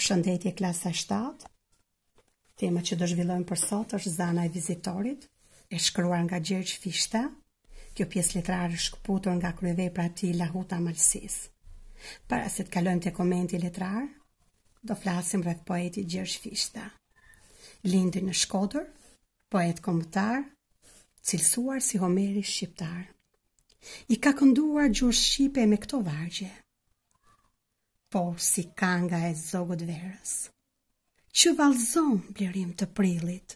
shëndetje klasa 7, Tema që do zhvillojmë për sot është Zana e vizitorit, e shkruar nga Gjergj Fishta. Kjo pjesë letrare është shkputur nga kryevepra e Lahuta Malsis. Para se të kalojmë te komenti letrar, do flasim rreth poetit Gjergj Fishta. Lindi në Shkodër, poet kombëtar, cilësuar si Homeri shqiptar. I ka kënduar gjuhën shqipe me këto vargje: po si kanga e zogut verës. Që valzon blerim të prillit,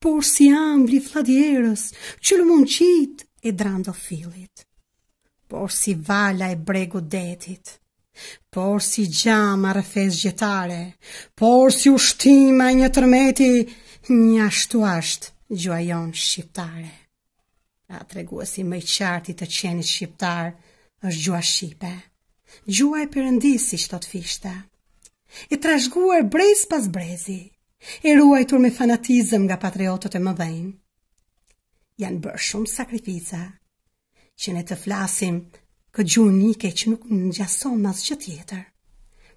por si ambli fladjerës, që lë mund qit e drando filit, por si vala e bregu detit, por si gjama rëfes gjetare, por si ushtima një tërmeti, një ashtu asht gjuajon shqiptare. A të reguasi me qartit të qenit shqiptar, është gjua shqipe gjua e përëndis si shtot fishta. E trashguar brez pas brezi, e ruajtur me fanatizëm nga patriotët e më dhejnë. Janë bërë shumë sakrifica, që ne të flasim këtë gjuhë unike që nuk në gjason mas që tjetër.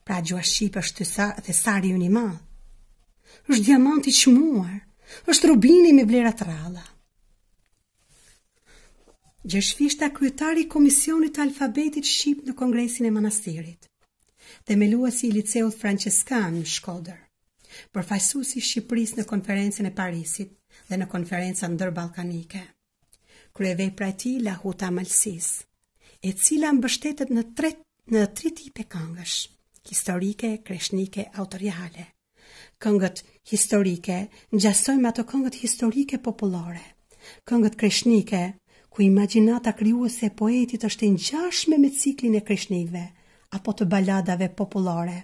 Pra gjua shqipë është të sa, dhe sari unë i është diamanti që muar, është rubini me vlerat rallat. Gjëshfishta kryetari i Komisionit të Alfabetit Shqip në Kongresin e Manastirit dhe meluesi i Liceut Franciskan në Shkodër, përfaqësuesi i Shqipërisë në Konferencën e Parisit dhe në konferencën Ndërballkanike. Kryevepra e tij la huta malsis, e cila mbështetet në tre në tre tipe këngësh: historike, kreshnike, autoriale. Këngët historike në gjasojmë ato këngët historike popullore. Këngët kreshnike ku imaginata kryuese e poetit është në gjashme me ciklin e kryshnive, apo të baladave populore.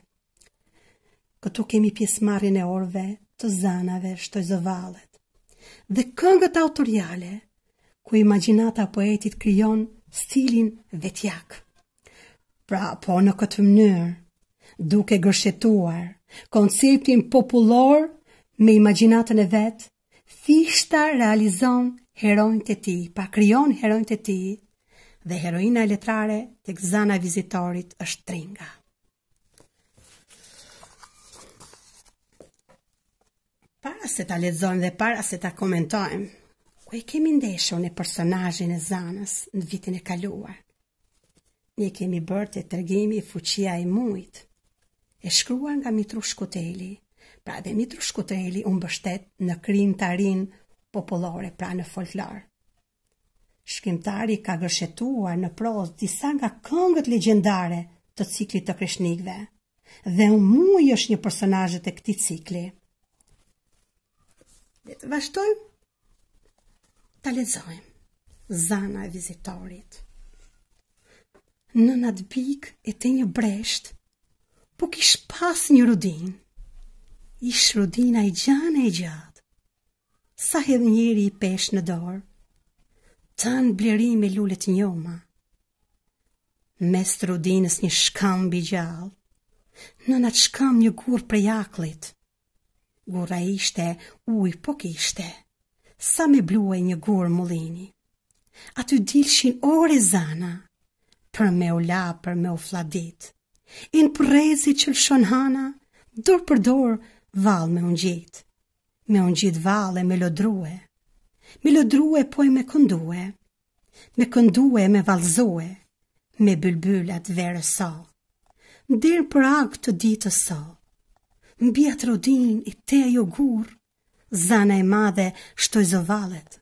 Këtu kemi pjesmarin e orve, të zanave, shtoj zëvalet. Dhe këngët autoriale, ku imaginata poetit kryon stilin vetjak. Pra, po në këtë mënyrë, duke gërshetuar, konceptin popullor me imaginatën e vetë, fishta realizon heronj të ti, pa kryon heronj të ti, dhe heroina e letrare të këzana vizitorit është tringa. Para se ta lezojmë dhe para se ta komentojmë, ku e kemi ndeshu në personajin e zanës në vitin e kaluar. Një kemi bërë të tërgimi fuqia e mujtë, e shkruar nga Mitru Shkuteli, pra dhe Mitru Shkuteli unë bështet në krim të arin popullore, pra në folklor. Shkrimtari ka gërshetuar në proz disa nga këngët legjendare të ciklit të kreshnikve dhe unë muaj është një personazh e këtij cikli. Le të vazhdojmë ta lexojmë Zana e vizitorit. Në natë e të një bresht, po kish pas një rudin. Ish rudina i gjanë e gjatë sa hedhë njëri i pesh në dorë, Tanë në me lullet njoma, me strudinës një shkam bi gjallë, në në të shkam një gur për jaklit, gura ishte uj po kishte, sa me bluaj një gur mullini, aty dilshin ore zana, për me u la, për me u fladit, in përrezi që lëshon hana, dorë për dorë, Val me unë gjitë me unë gjithë vale me lodruhe, me lodruhe po e me kënduhe, me kënduhe me valzoe, me bëllbëllat verë sa, në dirë për akë të ditë sa, në bjetë rodin i te jo gurë, zana e madhe shtoj zë valet,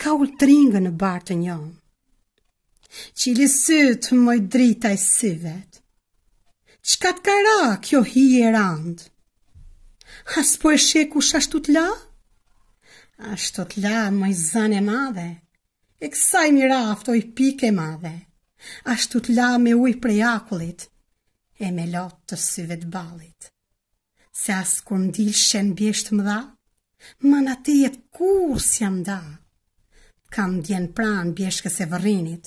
ka ullë të në bartë njën, që i lisyt më drita i syvet, që ka të kjo hi e randë, as po e sheku shashtu të la? Ashtu të la, i zane madhe, e kësaj mira aftoj pike madhe, ashtu të la me uj prej akullit, e me lot të syve të balit. Se as kur ndil bjesht më dha, ma në të jetë kur si jam da. Kam djenë pran bjeshkës e vërinit,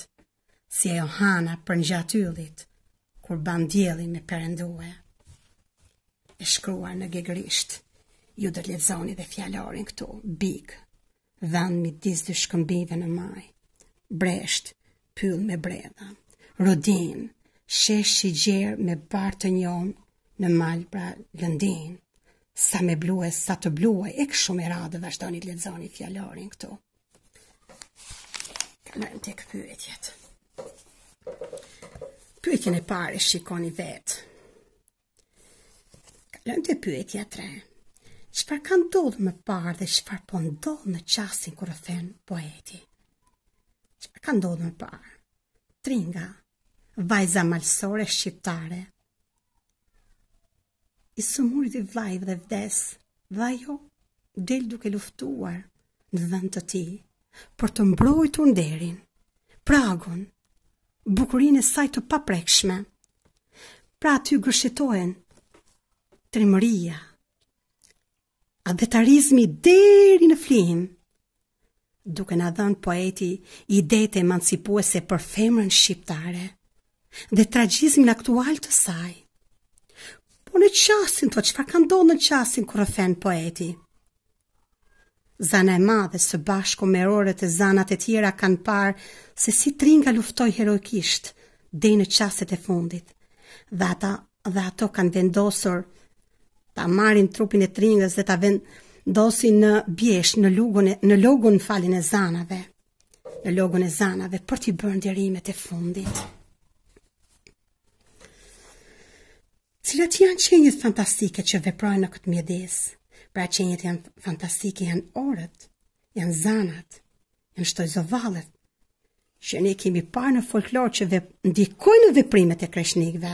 si e Johana për një gjatyllit, kur bandjeli me përendue shkruar në gegrisht. Ju dhe levzoni dhe fjallorin këtu, bik, dhanë mi disë të shkëmbive në maj, bresht, pyll me bredha, rodin, shesh i gjerë me bartë të njom në malë pra lëndin, sa me bluë, sa të bluë, e kë shumë e radë dhe ashtoni të levzoni fjallorin këtu. Kalojmë të këpyetjet. Pyetjen e pare shikoni vetë. Lëm të pyetja tre. Qëpar kanë dodhë më parë dhe qëpar po ndodhë në qasin kërë thënë poeti? Qëpar kanë dodhë më parë? Tringa, vajza malsore shqiptare. I sumurit dhe vajvë dhe vdes, vajjo, del duke luftuar në dhënë të ti, për të mbrojë të nderin, pragun, bukurin e saj të paprekshme. Pra ty gërshetohen trimëria, tarizmi deri në flihin, duke na dhënë poeti idete emancipuese për femrën shqiptare dhe tragjizmin aktual të saj. Po në qasin të qëfar ka ndonë në qasin kërë fen poeti? Zana e madhe së bashku me roret e zanat e tjera kanë parë se si tringa luftoj heroikisht dhe në qaset e fundit dhe dhe ato kanë vendosur ta marrin trupin e tringës dhe ta vendosin në biesh, në lugun, në lugun falin e zanave, në logun e zanave, për t'i bërë ndjerimet e fundit. Cilat janë qenjët fantastike që veprojnë në këtë mjedis? Pra qenjët janë fantastike janë orët, janë zanat, janë shtoj zovalet, që ne kemi parë në folklor që ve, ndikojnë në veprimet e kreshnikve.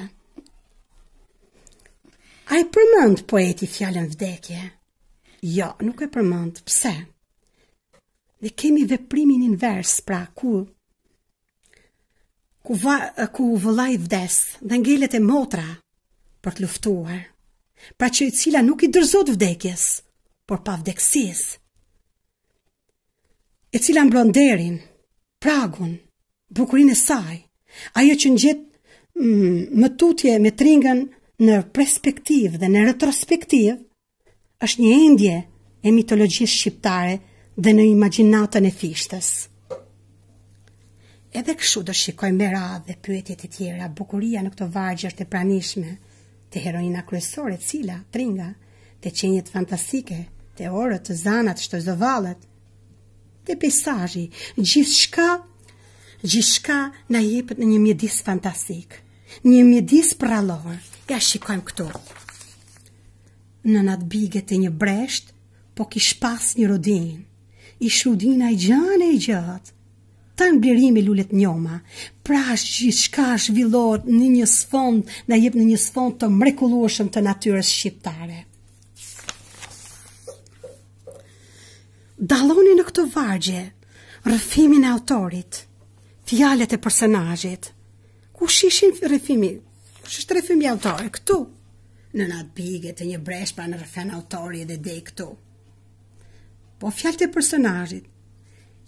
A i përmënd poeti fjallën vdekje? Jo, nuk e përmënd, pse? Dhe kemi dhe primin në pra ku ku, va, ku vëllaj vdes dhe ngellet e motra për të luftuar, pra që i cila nuk i dërzot vdekjes, por pa vdeksis, e cila mblonderin, pragun, bukurin e saj, ajo që në gjithë mm, më tutje me tringën në perspektiv dhe në retrospektiv, është një endje e mitologjisë shqiptare dhe në imaginatën e fishtës. Edhe këshu do shikoj me radhë dhe pyetjet e tjera, bukuria në këto vargje është e pranishme, të heroina kryesore cila, tringa, të qenjet fantastike, të orët, të zanat, të shtëzovalet, të pesajji, gjithë shka, gjithë shka na jepët në një mjedis fantastik, një mjedis pralorë, Ja shikojmë këtu. Në natë biget e një bresht, po kish pas një rodin. I shudin a i gjanë e i gjatë. Ta në blirimi lullet njoma, pra është që shka në një sfond, në jep në një sfond të mrekulushëm të natyres shqiptare. Daloni në këto vargje, rëfimin e autorit, fjalet e personajit, ku shishin rëfimin? Kush është rrëfimi autori këtu? Në natë pikë të një bresh pa në rrëfën autori edhe de këtu. Po fjalët e personazhit.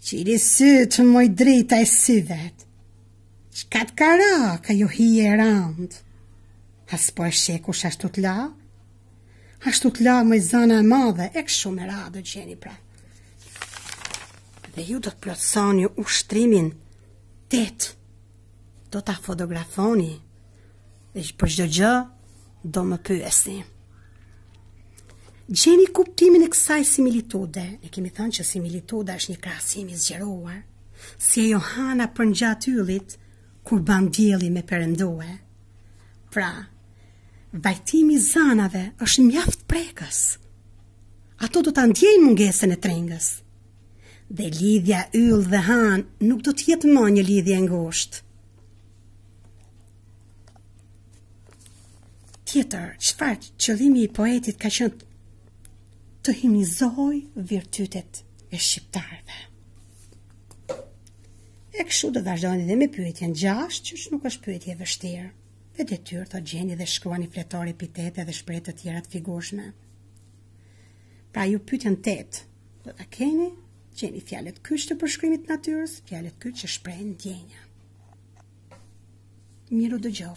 Qi i sut moj drita e sy vet. Çka të ka ka ju hi e randë, As po shek kush ashtu të la. Ashtu të la me zana e madhe, e këshu me radhë gjeni pra. Dhe ju do të plotësoni ushtrimin tet. Do ta fotografoni dhe për çdo gjë do më pyesni. Gjeni kuptimin e kësaj similitude, ne kemi thënë që similitude është një krasim i zgjeruar, si e Johana për një yllit, kur ban djeli me përëndue. Pra, vajtimi zanave është mjaft prekës. Ato do të ndjejnë mungesën e trengës. Dhe lidhja yll dhe han nuk do të jetë më një lidhje ngushtë. tjetër, qëfar qëllimi i poetit ka qënë të himnizoj virtytet e shqiptarve. E këshu do vazhdojnë dhe me pyetjen gjasht, që shë nuk është pyetje vështirë, dhe detyrë të gjeni dhe shkruani fletore epitete dhe shprejtë të tjera të figurshme. Pra ju pyetjen të të dhe të keni, gjeni fjalet kështë të përshkrimit natyrës, fjalet kështë që shprejnë djenja. Miru dë gjovë.